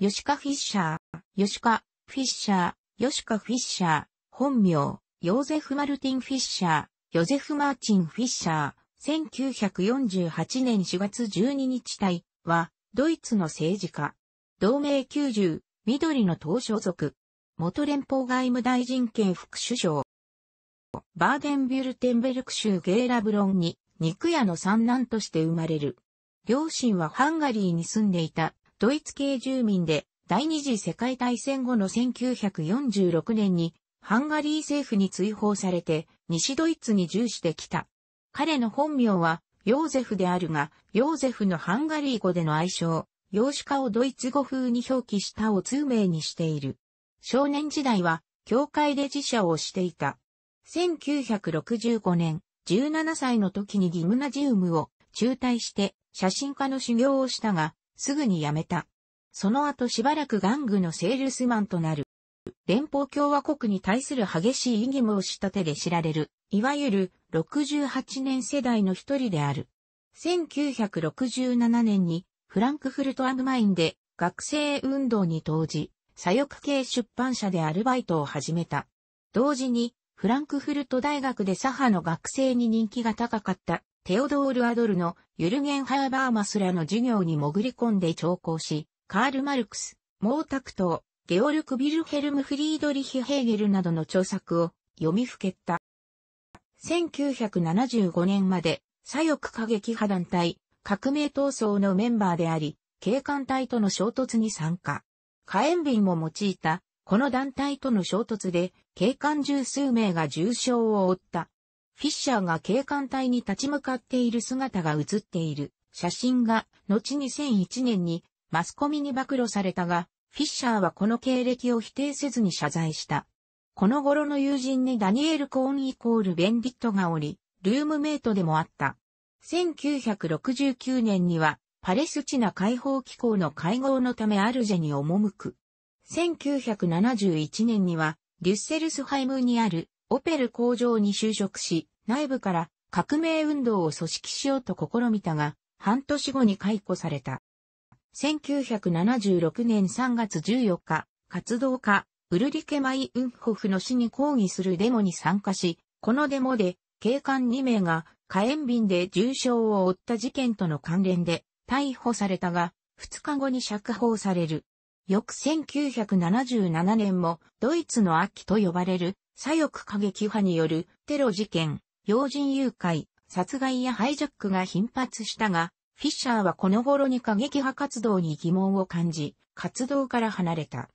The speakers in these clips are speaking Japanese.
ヨシカ・フィッシャー、ヨシカ・フィッシャー、ヨシカ・フィッシャー、本名、ヨーゼフ・マルティン・フィッシャー、ヨゼフ・マーチン・フィッシャー、1948年4月12日体は、ドイツの政治家。同盟90、緑の党所属。元連邦外務大臣兼副首相。バーデンビュルテンベルク州ゲーラブロンに肉屋の三男として生まれる。両親はハンガリーに住んでいたドイツ系住民で、第二次世界大戦後の1946年に、ハンガリー政府に追放されて、西ドイツに従してきた。彼の本名は、ヨーゼフであるが、ヨーゼフのハンガリー語での愛称、ヨーシカをドイツ語風に表記したを通名にしている。少年時代は、教会で自社をしていた。1965年、17歳の時にギムナジウムを中退して写真家の修行をしたが、すぐに辞めた。その後しばらく玩具のセールスマンとなる。連邦共和国に対する激しい義も押した手で知られる、いわゆる68年世代の一人である。1967年にフランクフルトアムマインで学生運動に投じ、左翼系出版社でアルバイトを始めた。同時にフランクフルト大学で左派の学生に人気が高かったテオドール・アドルのユルゲン・ハーバーマスらの授業に潜り込んで聴講し、カール・マルクス、毛沢東、ゲオルク・ビルヘルム・フリードリヒ・ヘーゲルなどの著作を読みふけった。1975年まで左翼過激派団体、革命闘争のメンバーであり、警官隊との衝突に参加。火炎瓶も用いた、この団体との衝突で、警官十数名が重傷を負った。フィッシャーが警官隊に立ち向かっている姿が写っている写真が後に2001年にマスコミに暴露されたが、フィッシャーはこの経歴を否定せずに謝罪した。この頃の友人にダニエル・コーンイコール・ベンディットがおり、ルームメイトでもあった。1969年には、パレスチナ解放機構の会合のためアルジェに赴く。1971年には、デュッセルスハイムにあるオペル工場に就職し、内部から革命運動を組織しようと試みたが、半年後に解雇された。1976年3月14日、活動家、ウルリケ・マイ・ウンホフの死に抗議するデモに参加し、このデモで、警官2名が火炎瓶で重傷を負った事件との関連で逮捕されたが、2日後に釈放される。翌1977年もドイツの秋と呼ばれる左翼過激派によるテロ事件、要人誘拐、殺害やハイジャックが頻発したが、フィッシャーはこの頃に過激派活動に疑問を感じ、活動から離れた。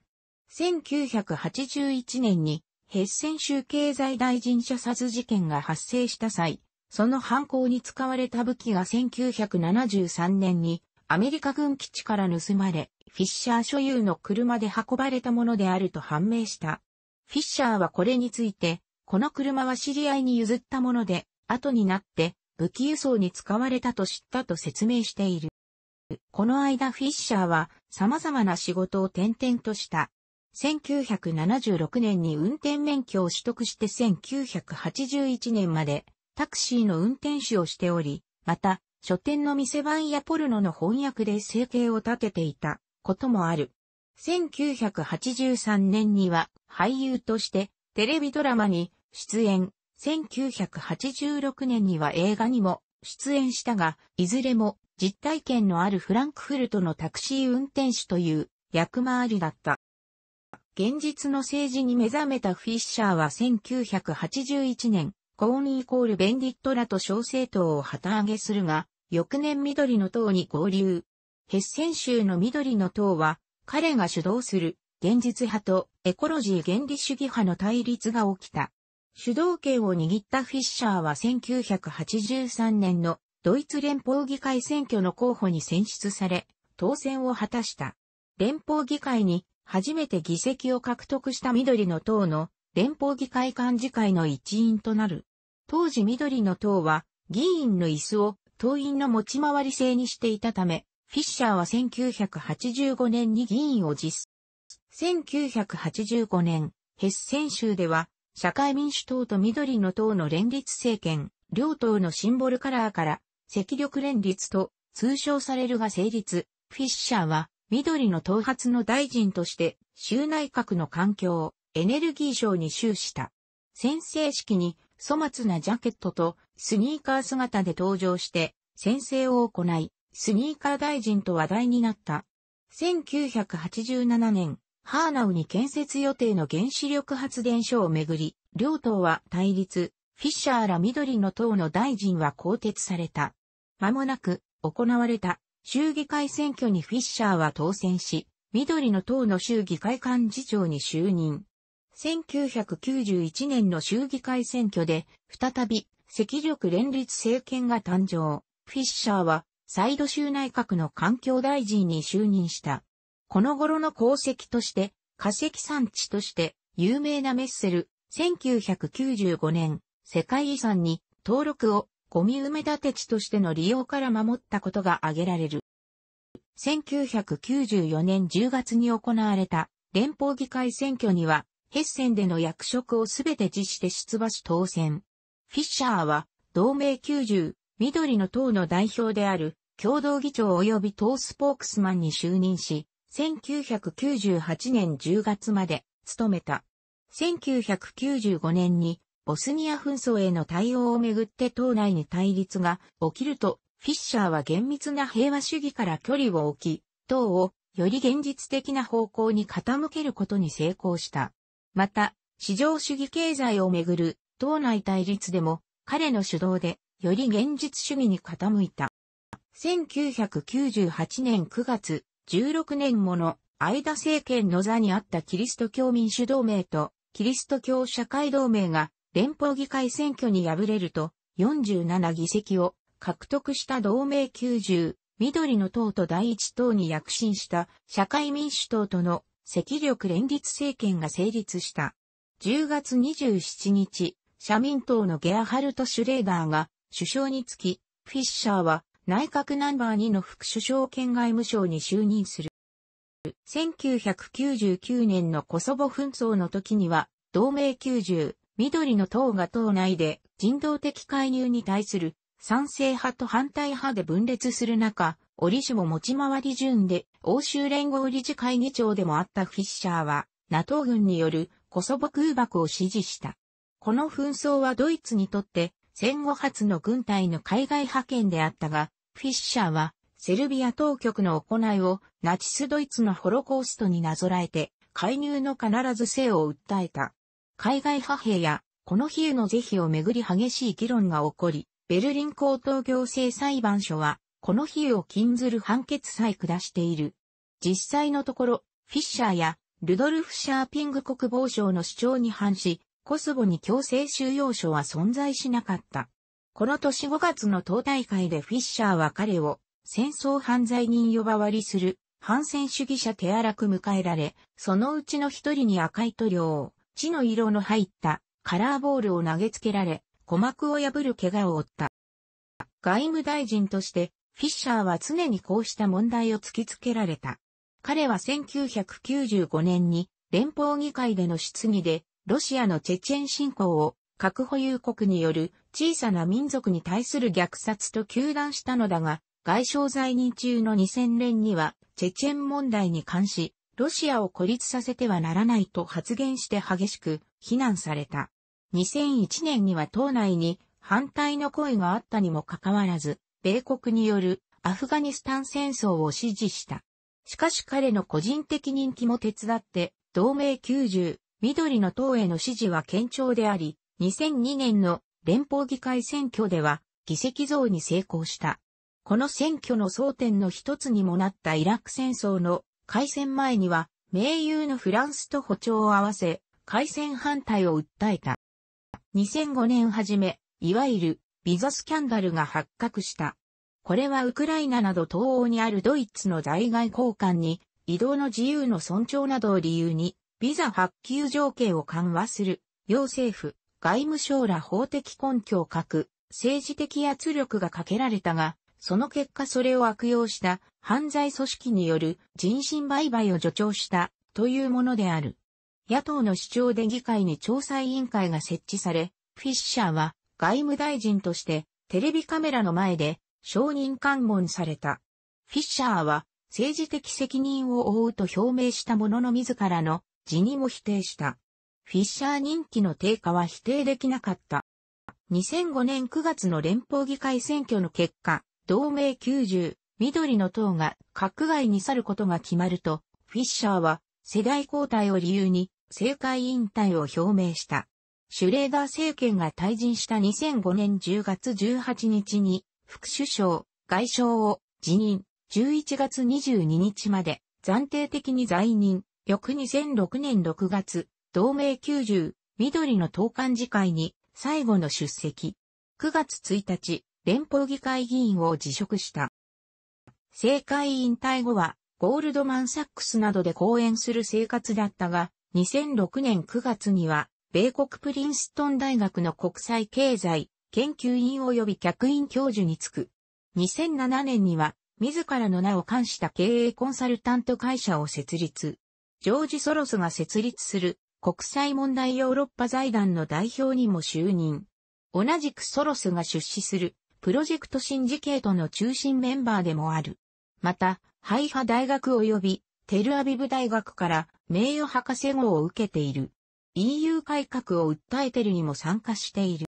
1981年に、ヘッセン州経済大臣射殺事件が発生した際、その犯行に使われた武器が1973年にアメリカ軍基地から盗まれ、フィッシャー所有の車で運ばれたものであると判明した。フィッシャーはこれについて、この車は知り合いに譲ったもので、後になって武器輸送に使われたと知ったと説明している。この間フィッシャーは様々な仕事を転々とした。1976年に運転免許を取得して1981年までタクシーの運転手をしており、また書店の店番やポルノの翻訳で生計を立てていたこともある。1983年には俳優としてテレビドラマに出演。1986年には映画にも出演したが、いずれも実体験のあるフランクフルトのタクシー運転手という役回りだった。現実の政治に目覚めたフィッシャーは1981年、コーンイコールベンディットらと小政党を旗揚げするが、翌年緑の党に合流。ヘッセン州の緑の党は、彼が主導する現実派とエコロジー原理主義派の対立が起きた。主導権を握ったフィッシャーは1983年のドイツ連邦議会選挙の候補に選出され、当選を果たした。連邦議会に初めて議席を獲得した緑の党の連邦議会幹事会の一員となる。当時緑の党は議員の椅子を党員の持ち回り制にしていたため、フィッシャーは1985年に議員を実施。1985年、ヘッセン州では社会民主党と緑の党の連立政権、両党のシンボルカラーから、赤緑連立と通称されるが成立。フィッシャーは、緑の頭髪の大臣として、州内閣の環境、エネルギー省に就した。先制式に、粗末なジャケットとスニーカー姿で登場して、先制を行い、スニーカー大臣と話題になった。1987年、ハーナウに建設予定の原子力発電所をめぐり、両党は対立、フィッシャーら緑の党の大臣は更迭された。間もなく行われた衆議会選挙にフィッシャーは当選し、緑の党の衆議会幹事長に就任。1991年の衆議会選挙で、再び、赤力連立政権が誕生。フィッシャーは、サイド州内閣の環境大臣に就任した。この頃の功績として、化石産地として有名なメッセル、1995年、世界遺産に登録をゴミ埋め立て地としての利用から守ったことが挙げられる。1994年10月に行われた連邦議会選挙には、ヘッセンでの役職をすべて辞して出馬し当選。フィッシャーは、同盟90、緑の党の代表である、共同議長及び党スポークスマンに就任し、1998年10月まで務めた。1995年にボスニア紛争への対応をめぐって党内に対立が起きると、フィッシャーは厳密な平和主義から距離を置き、党をより現実的な方向に傾けることに成功した。また、市場主義経済をめぐる党内対立でも彼の主導でより現実主義に傾いた。1998年9月、16年もの間政権の座にあったキリスト教民主同盟とキリスト教社会同盟が連邦議会選挙に敗れると47議席を獲得した同盟90、緑の党と第一党に躍進した社会民主党との赤力連立政権が成立した。10月27日、社民党のゲアハルト・シュレーダーが首相につき、フィッシャーは内閣ナンバー2の副首相兼外務省に就任する。1999年のコソボ紛争の時には、同盟90、緑の党が党内で人道的介入に対する賛成派と反対派で分裂する中、折しも持ち回り順で欧州連合理事会議長でもあったフィッシャーは、NATO 軍によるコソボ空爆を支持した。この紛争はドイツにとって戦後初の軍隊の海外派遣であったが、フィッシャーは、セルビア当局の行いをナチスドイツのホロコーストになぞらえて、介入の必ず性を訴えた。海外派兵や、この比喩の是非をめぐり激しい議論が起こり、ベルリン高等行政裁判所は、この比喩を禁ずる判決さえ下している。実際のところ、フィッシャーやルドルフ・シャーピング国防省の主張に反し、コスボに強制収容所は存在しなかった。この年5月の党大会でフィッシャーは彼を戦争犯罪人呼ばわりする反戦主義者手荒く迎えられ、そのうちの一人に赤い塗料、を血の色の入ったカラーボールを投げつけられ、鼓膜を破る怪我を負った。外務大臣として、フィッシャーは常にこうした問題を突きつけられた。彼は1995年に連邦議会での質疑で、ロシアのチェチェン侵攻を核保有国による小さな民族に対する虐殺と糾弾したのだが、外相在任中の2000年には、チェチェン問題に関し、ロシアを孤立させてはならないと発言して激しく非難された。2001年には党内に反対の声があったにもかかわらず、米国によるアフガニスタン戦争を支持した。しかし彼の個人的人気も手伝って、同盟90、緑の党への支持は堅調であり、2002年の連邦議会選挙では議席増に成功した。この選挙の争点の一つにもなったイラク戦争の開戦前には盟友のフランスと歩調を合わせ開戦反対を訴えた。2005年初め、いわゆるビザスキャンダルが発覚した。これはウクライナなど東欧にあるドイツの在外交換に移動の自由の尊重などを理由にビザ発給条件を緩和する、要政府、外務省ら法的根拠を欠く、政治的圧力がかけられたが、その結果それを悪用した犯罪組織による人身売買を助長したというものである。野党の主張で議会に調査委員会が設置され、フィッシャーは外務大臣としてテレビカメラの前で承認喚問された。フィッシャーは政治的責任を負うと表明したものの自らの辞任を否定した。フィッシャー人気の低下は否定できなかった。2005年9月の連邦議会選挙の結果、同盟90、緑の党が閣外に去ることが決まると、フィッシャーは世代交代を理由に政界引退を表明した。シュレーダー政権が退陣した2005年10月18日に副首相、外相を辞任、11月22日まで暫定的に在任、翌2006年6月、同盟90、緑の投函次会に最後の出席。9月1日、連邦議会議員を辞職した。政界引退後は、ゴールドマンサックスなどで講演する生活だったが、2006年9月には、米国プリンストン大学の国際経済研究員及び客員教授に就く。2007年には、自らの名を冠した経営コンサルタント会社を設立。ジョージ・ソロスが設立する国際問題ヨーロッパ財団の代表にも就任。同じくソロスが出資するプロジェクトシンジケートの中心メンバーでもある。また、ハイハ大学及びテルアビブ大学から名誉博士号を受けている。EU 改革を訴えてるにも参加している。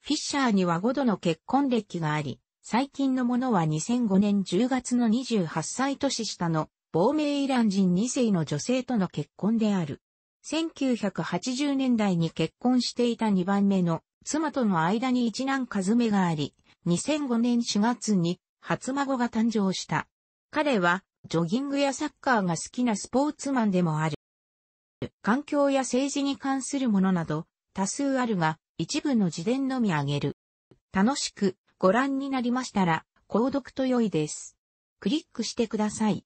フィッシャーには5度の結婚歴があり、最近のものは2005年10月の28歳年下の亡命イラン人2世の女性との結婚である。1980年代に結婚していた2番目の妻との間に一男ず目があり、2005年4月に初孫が誕生した。彼はジョギングやサッカーが好きなスポーツマンでもある。環境や政治に関するものなど多数あるが一部の自伝のみ上げる。楽しくご覧になりましたら購読と良いです。クリックしてください。